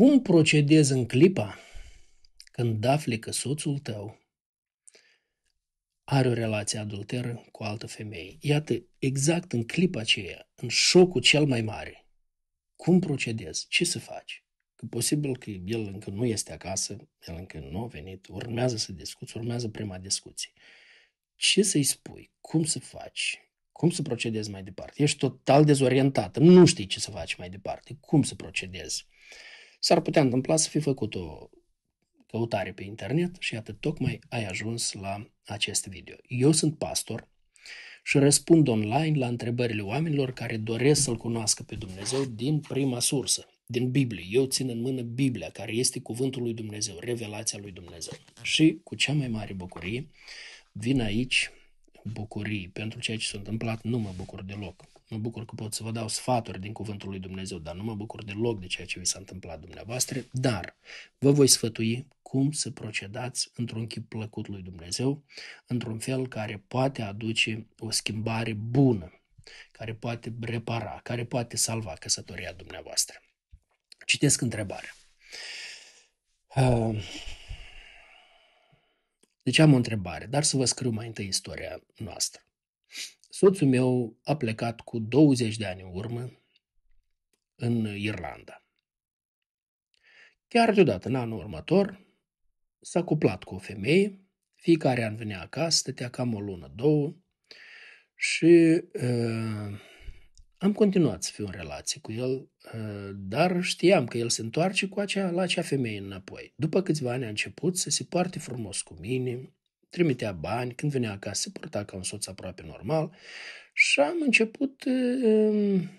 Cum procedezi în clipa când afli că soțul tău are o relație adulteră cu o altă femeie? Iată, exact în clipa aceea, în șocul cel mai mare, cum procedezi? Ce să faci? Că posibil că el încă nu este acasă, el încă nu a venit, urmează să discuți, urmează prima discuție. Ce să-i spui? Cum să faci? Cum să procedezi mai departe? Ești total dezorientat, nu știi ce să faci mai departe, cum să procedezi? S-ar putea întâmpla să fi făcut o căutare pe internet și iată, tocmai ai ajuns la acest video. Eu sunt pastor și răspund online la întrebările oamenilor care doresc să-L cunoască pe Dumnezeu din prima sursă, din Biblie. Eu țin în mână Biblia, care este cuvântul lui Dumnezeu, revelația lui Dumnezeu. Și cu cea mai mare bucurie vin aici bucurii pentru ceea ce s-a întâmplat, nu mă bucur deloc Mă bucur că pot să vă dau sfaturi din cuvântul lui Dumnezeu, dar nu mă bucur deloc de ceea ce vi s-a întâmplat dumneavoastră, dar vă voi sfătui cum să procedați într-un chip plăcut lui Dumnezeu, într-un fel care poate aduce o schimbare bună, care poate repara, care poate salva căsătoria dumneavoastră. Citesc întrebarea. Deci am o întrebare, dar să vă scriu mai întâi istoria noastră. Soțul meu a plecat cu 20 de ani în urmă în Irlanda. Chiar deodată, în anul următor, s-a cuplat cu o femeie, fiecare an venea acasă, stătea cam o lună, două, și uh, am continuat să fiu în relație cu el, uh, dar știam că el se întoarce cu acea, la acea femeie înapoi. După câțiva ani a început să se poarte frumos cu mine, trimitea bani, când venea acasă se purta ca un soț aproape normal și am început ehm,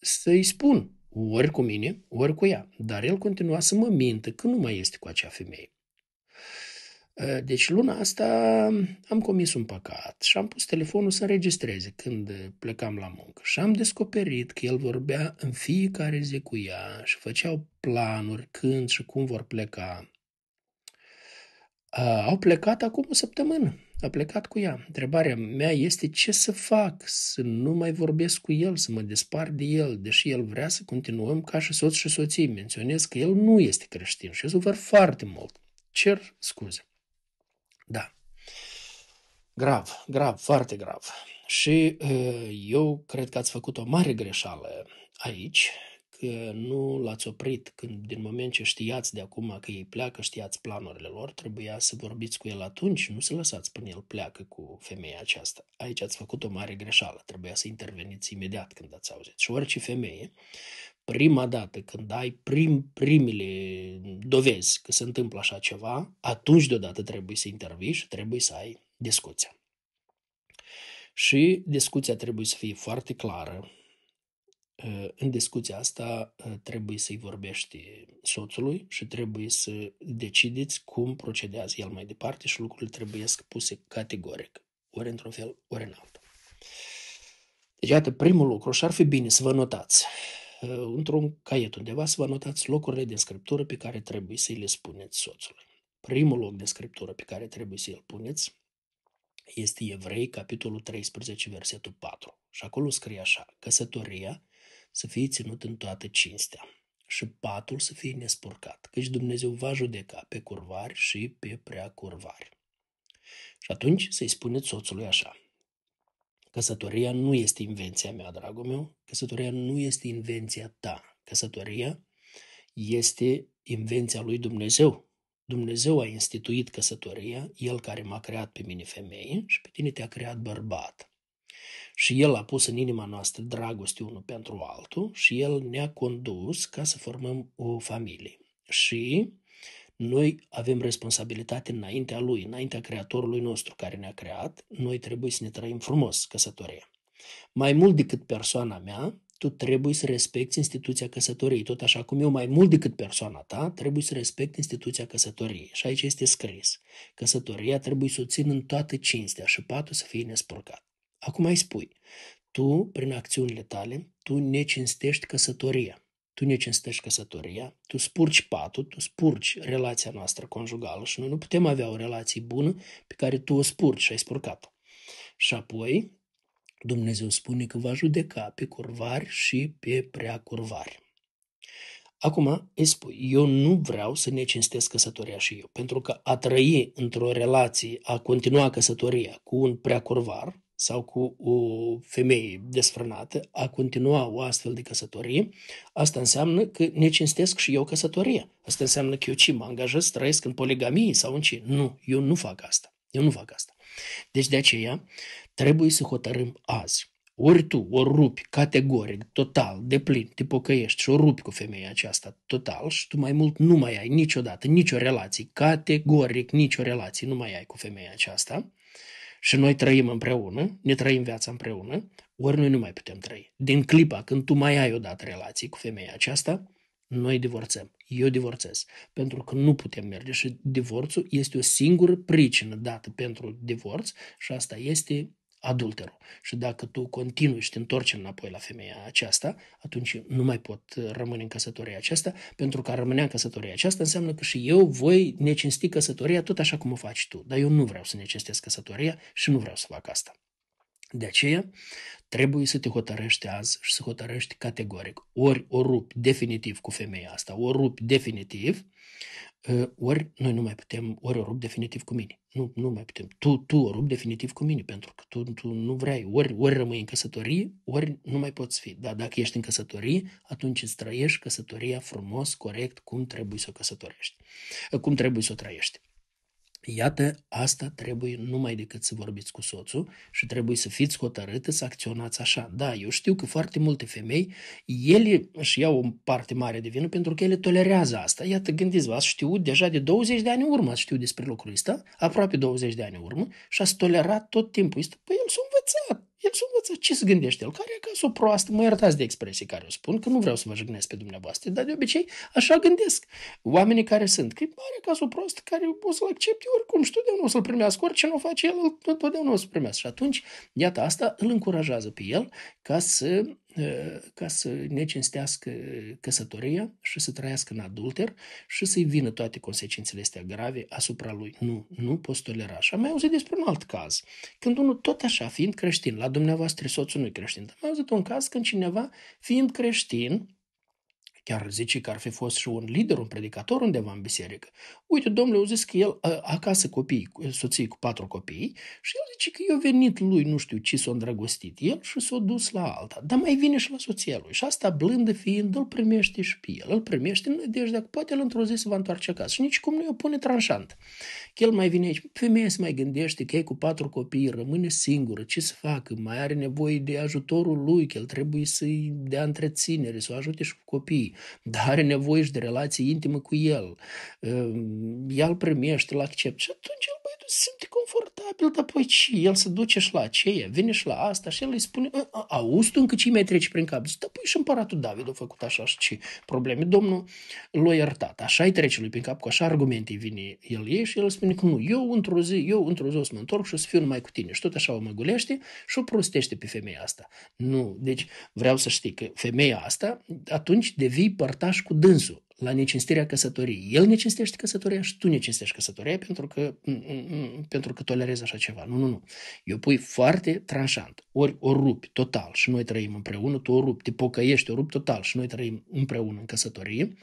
să-i spun ori cu mine, ori cu ea. Dar el continua să mă mintă că nu mai este cu acea femeie. Ă, deci luna asta am comis un păcat și am pus telefonul să înregistreze când plecam la muncă și am descoperit că el vorbea în fiecare zi cu ea și făceau planuri când și cum vor pleca au plecat acum o săptămână. A plecat cu ea. Întrebarea mea este ce să fac, să nu mai vorbesc cu el, să mă despart de el, deși el vrea să continuăm ca și soț și soție. Menționez că el nu este creștin și eu sufăr foarte mult. Cer scuze. Da. Grav, grav, foarte grav. Și eu cred că ați făcut o mare greșeală aici că nu l-ați oprit când, din moment ce știați de acum că ei pleacă, știați planurile lor, trebuia să vorbiți cu el atunci, nu să lăsați până el pleacă cu femeia aceasta. Aici ați făcut o mare greșeală, trebuia să interveniți imediat când ați auzit. Și orice femeie, prima dată când ai prim, primele dovezi că se întâmplă așa ceva, atunci deodată trebuie să intervii și trebuie să ai discuția. Și discuția trebuie să fie foarte clară, Eh, în discuția asta eh, trebuie să-i vorbești soțului și trebuie să decideți cum procedează el mai departe și lucrurile trebuie să puse categoric, ori într-un fel, ori în altul. Deci, iată, primul lucru și ar fi bine să vă notați eh, într-un caiet undeva să vă notați locurile din scriptură pe care trebuie să i le spuneți soțului. Primul loc din scriptură pe care trebuie să i puneți este Evrei, capitolul 13, versetul 4. Și acolo scrie așa, căsătoria să fie ținut în toată cinstea și patul să fie nespurcat, căci Dumnezeu va judeca pe curvari și pe prea curvari. Și atunci să-i spuneți soțului așa, căsătoria nu este invenția mea, dragul meu, căsătoria nu este invenția ta, căsătoria este invenția lui Dumnezeu. Dumnezeu a instituit căsătoria, El care m-a creat pe mine femeie și pe tine te-a creat bărbat. Și El a pus în inima noastră dragoste unul pentru altul și El ne-a condus ca să formăm o familie. Și noi avem responsabilitate înaintea Lui, înaintea Creatorului nostru care ne-a creat, noi trebuie să ne trăim frumos căsătoria. Mai mult decât persoana mea, tu trebuie să respecti instituția căsătoriei. Tot așa cum eu, mai mult decât persoana ta, trebuie să respecti instituția căsătoriei. Și aici este scris. Căsătoria trebuie să o țin în toată cinstea și patul să fie nespurcat. Acum îi spui, tu, prin acțiunile tale, tu ne cinstești căsătoria. Tu ne cinstești căsătoria, tu spurci patul, tu spurci relația noastră conjugală și noi nu putem avea o relație bună pe care tu o spurci și ai spurcat Și apoi, Dumnezeu spune că va judeca pe curvari și pe prea curvari. Acum îi spui, eu nu vreau să ne cinstesc căsătoria și eu, pentru că a trăi într-o relație, a continua căsătoria cu un prea curvar, sau cu o femeie desfrânată a continua o astfel de căsătorie, asta înseamnă că ne cinstesc și eu căsătoria. Asta înseamnă că eu ce mă angajez, trăiesc în poligamie sau în ce? Nu, eu nu fac asta. Eu nu fac asta. Deci de aceea trebuie să hotărâm azi. Ori tu o rupi categoric, total, de plin, te pocăiești și o rupi cu femeia aceasta total și tu mai mult nu mai ai niciodată nicio relație, categoric nicio relație nu mai ai cu femeia aceasta, și noi trăim împreună, ne trăim viața împreună, ori noi nu mai putem trăi. Din clipa când tu mai ai odată relații cu femeia aceasta, noi divorțăm. Eu divorțez. Pentru că nu putem merge și divorțul este o singură pricină dată pentru divorț și asta este adulterul. Și dacă tu continui și te întorci înapoi la femeia aceasta, atunci nu mai pot uh, rămâne în căsătoria aceasta, pentru că a rămâne în căsătoria aceasta înseamnă că și eu voi necinsti căsătoria tot așa cum o faci tu. Dar eu nu vreau să necinstesc căsătoria și nu vreau să fac asta. De aceea, trebuie să te hotărăști azi și să hotărăști categoric. Ori o rupi definitiv cu femeia asta, o rupi definitiv, Ă, ori noi nu mai putem, ori o rup definitiv cu mine. Nu, nu mai putem. Tu, tu o rup definitiv cu mine, pentru că tu, tu nu vrei. Ori, ori rămâi în căsătorie, ori nu mai poți fi. Dar dacă ești în căsătorie, atunci îți trăiești căsătoria frumos, corect, cum trebuie să o căsătorești. Cum trebuie să o trăiești. Iată, asta trebuie numai decât să vorbiți cu soțul și trebuie să fiți hotărâtă să acționați așa. Da, eu știu că foarte multe femei, ele își iau o parte mare de vină pentru că ele tolerează asta. Iată, gândiți-vă, ați știut deja de 20 de ani în urmă, ați știut despre lucrul ăsta, aproape 20 de ani în urmă și ați tolerat tot timpul ăsta. Păi el s-a învățat el să învăță ce se gândește el, care e acasă o proastă, mă iertați de expresii care o spun, că nu vreau să vă jignesc pe dumneavoastră, dar de obicei așa gândesc oamenii care sunt, că e ca o proastă care o să-l accepte oricum și totdeauna o să-l primească, orice nu o face el, totdeauna o să primească. Și atunci, iată, asta îl încurajează pe el ca să Ă, ca să ne cinstească căsătoria și să trăiască în adulter și să-i vină toate consecințele astea grave asupra lui. Nu, nu poți tolera. Și am mai auzit despre un alt caz. Când unul tot așa, fiind creștin, la dumneavoastră soțul nu e creștin, dar am auzit un caz când cineva, fiind creștin, Chiar zice că ar fi fost și un lider, un predicator undeva în biserică. Uite, domnule, au zis că el acasă copii, soții cu patru copii și el zice că i-a venit lui, nu știu ce s-a îndrăgostit el și s-a dus la alta. Dar mai vine și la soția lui. Și asta, blândă fiind, îl primește și pe el. Îl primește în deci, dacă poate el într-o zi se va întoarce acasă. Și nici cum nu i-o pune tranșant. Că el mai vine aici. Femeia se mai gândește că e cu patru copii, rămâne singură, ce să facă? Mai are nevoie de ajutorul lui, că el trebuie să-i dea întreținere, să o ajute și cu copiii dar are nevoie și de relație intimă cu el. Ea ehm, îl primește, îl accept, și atunci el simte confortabil, dar păi ce? El se duce și la aceea, vine și la asta și el îi spune, auzi tu încă ce mai trece prin cap? Zice, da, păi și împăratul David a făcut așa și ce probleme. Domnul l-a iertat, așa îi trece lui prin cap, cu așa argumente vine el ei și el spune că nu, eu într-o zi, eu într-o zi o să mă întorc și o să fiu numai cu tine. Și tot așa o măgulește și o prostește pe femeia asta. Nu, deci vreau să știi că femeia asta atunci devii părtaș cu dânsul la necinstirea căsătoriei. El necinstește căsătoria și tu necinstești căsătoria pentru că, pentru că tolerezi așa ceva. Nu, nu, nu. Eu pui foarte tranșant. Ori o rupi total și noi trăim împreună, tu o rupi, te pocăiești, o rupi total și noi trăim împreună în căsătorie,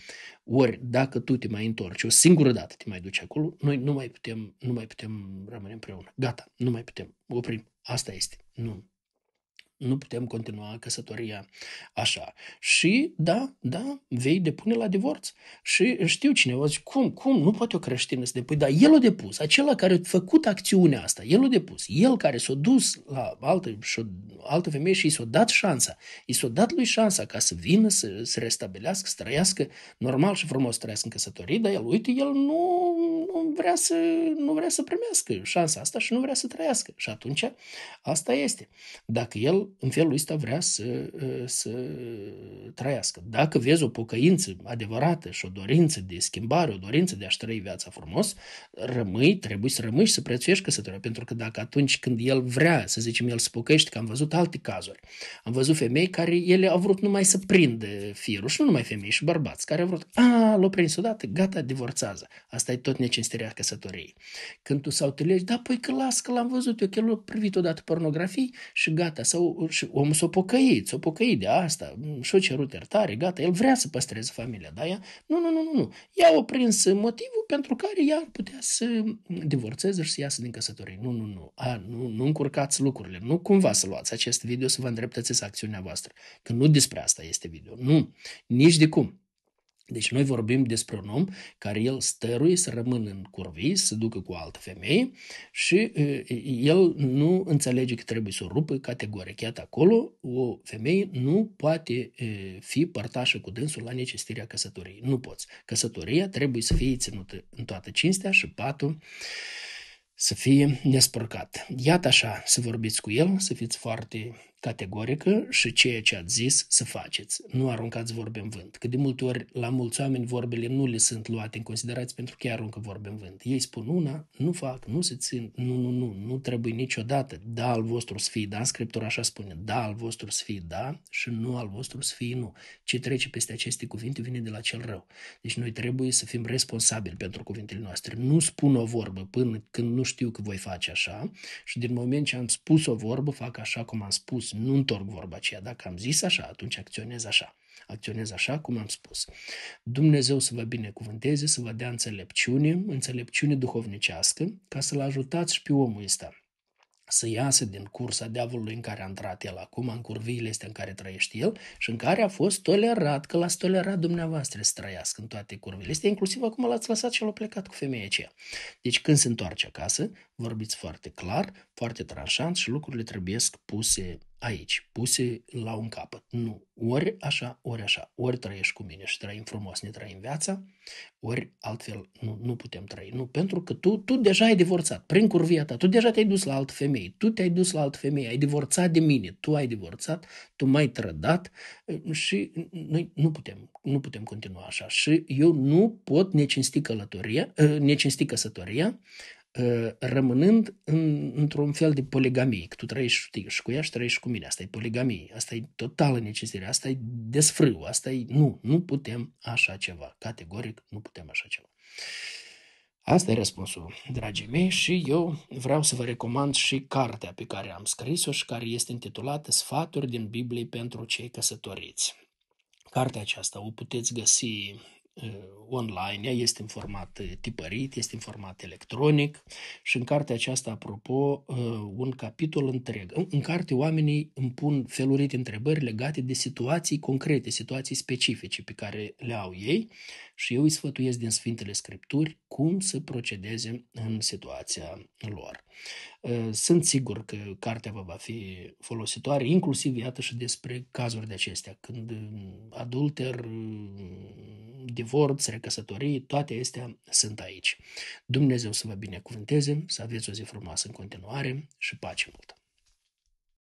ori dacă tu te mai întorci, o singură dată te mai duci acolo, noi nu mai putem, nu mai putem rămâne împreună. Gata, nu mai putem, oprim. Asta este. Nu, nu putem continua căsătoria așa. Și da, da, vei depune la divorț. Și știu o zice, cum, cum, nu poate o creștină să depui, dar el o depus, acela care a făcut acțiunea asta, el o depus, el care s-a dus la altă, altă femeie și i s-a dat șansa, i s-a dat lui șansa ca să vină, să se restabilească, să trăiască normal și frumos, să trăiască în căsătorie, dar el, uite, el nu nu vrea să, nu vrea să primească șansa asta și nu vrea să trăiască. Și atunci asta este. Dacă el în felul ăsta vrea să, ă, să trăiască. Dacă vezi o pocăință adevărată și o dorință de schimbare, o dorință de a-și trăi viața frumos, rămâi, trebuie să rămâi și să prețuiești căsătoria. Pentru că dacă atunci când el vrea, să zicem, el pocăiește, că am văzut alte cazuri, am văzut femei care ele au vrut numai să prindă firul și nu numai femei și bărbați, care au vrut, a, l-au prins odată, gata, divorțează. Asta e tot necesar cinsterea căsătoriei. Când tu sau te legi, da, păi că las, că l-am văzut, eu că l-am privit odată pornografii și gata, sau și omul s-a pocăit, s-a pocăit de asta, și-a cerut iertare, gata, el vrea să păstreze familia, da, ea, nu, nu, nu, nu, nu, ea a prins motivul pentru care ea putea să divorțeze și să iasă din căsătorie. Nu, nu, nu, a, nu, nu încurcați lucrurile, nu cumva să luați acest video să vă îndreptățeți acțiunea voastră, că nu despre asta este video, nu, nici de cum. Deci noi vorbim despre un om care el stăruie să rămână în curvii, să ducă cu o altă femeie și el nu înțelege că trebuie să o rupă categoric. Iată acolo, o femeie nu poate fi părtașă cu dânsul la necestirea căsătoriei. Nu poți. Căsătoria trebuie să fie ținută în toată cinstea și patul să fie nespărcat. Iată așa, să vorbiți cu el, să fiți foarte categorică și ceea ce ați zis să faceți. Nu aruncați vorbe în vânt. Că de multe ori la mulți oameni vorbele nu le sunt luate în considerație pentru că ei aruncă vorbe în vânt. Ei spun una, nu fac, nu se țin, nu, nu, nu, nu trebuie niciodată. Da al vostru să fie da, Scriptura așa spune, da al vostru să fie da și nu al vostru să fie nu. Ce trece peste aceste cuvinte vine de la cel rău. Deci noi trebuie să fim responsabili pentru cuvintele noastre. Nu spun o vorbă până când nu știu că voi face așa și din moment ce am spus o vorbă, fac așa cum am spus nu întorc vorba aceea. Dacă am zis așa, atunci acționez așa. Acționez așa cum am spus. Dumnezeu să vă binecuvânteze, să vă dea înțelepciune, înțelepciune duhovnicească, ca să-l ajutați și pe omul ăsta să iasă din cursa diavolului în care a intrat el acum, în curviile este în care trăiește el și în care a fost tolerat, că l-ați tolerat dumneavoastră să trăiască în toate curviile este, inclusiv acum l-ați lăsat și l-a plecat cu femeia aceea. Deci când se întoarce acasă, vorbiți foarte clar, foarte tranșant și lucrurile trebuie puse aici, puse la un capăt. Nu. Ori așa, ori așa. Ori trăiești cu mine și trăim frumos, ne trăim viața, ori altfel nu, nu putem trăi. Nu, pentru că tu, tu deja ai divorțat, prin curvia ta, tu deja te-ai dus la altă femeie, tu te-ai dus la altă femeie, ai divorțat de mine, tu ai divorțat, tu m-ai trădat și noi nu putem, nu putem continua așa. Și eu nu pot necinsti călătoria, necinsti căsătoria Uh, rămânând în, într-un fel de poligamie, că tu trăiești și cu ea și trăiești cu mine. Asta e poligamie, asta e totală necesire, asta e desfrâu, asta e... Nu, nu putem așa ceva. Categoric nu putem așa ceva. Asta e răspunsul, dragii mei, și eu vreau să vă recomand și cartea pe care am scris-o și care este intitulată Sfaturi din Biblie pentru cei căsătoriți. Cartea aceasta o puteți găsi Uh, online, ea este în format uh, tipărit, este în format electronic și în cartea aceasta, apropo, uh, un capitol întreg. În, în carte oamenii îmi pun de întrebări legate de situații concrete, situații specifice pe care le au ei și eu îi sfătuiesc din Sfintele Scripturi cum să procedeze în situația lor. Eh, sunt sigur că cartea vă va fi folositoare, inclusiv, iată, și despre cazuri de acestea, când mm, adulter, mm, divorț, recăsătorii, toate acestea sunt aici. Dumnezeu să vă binecuvânteze, să aveți o zi frumoasă în continuare și pace multă!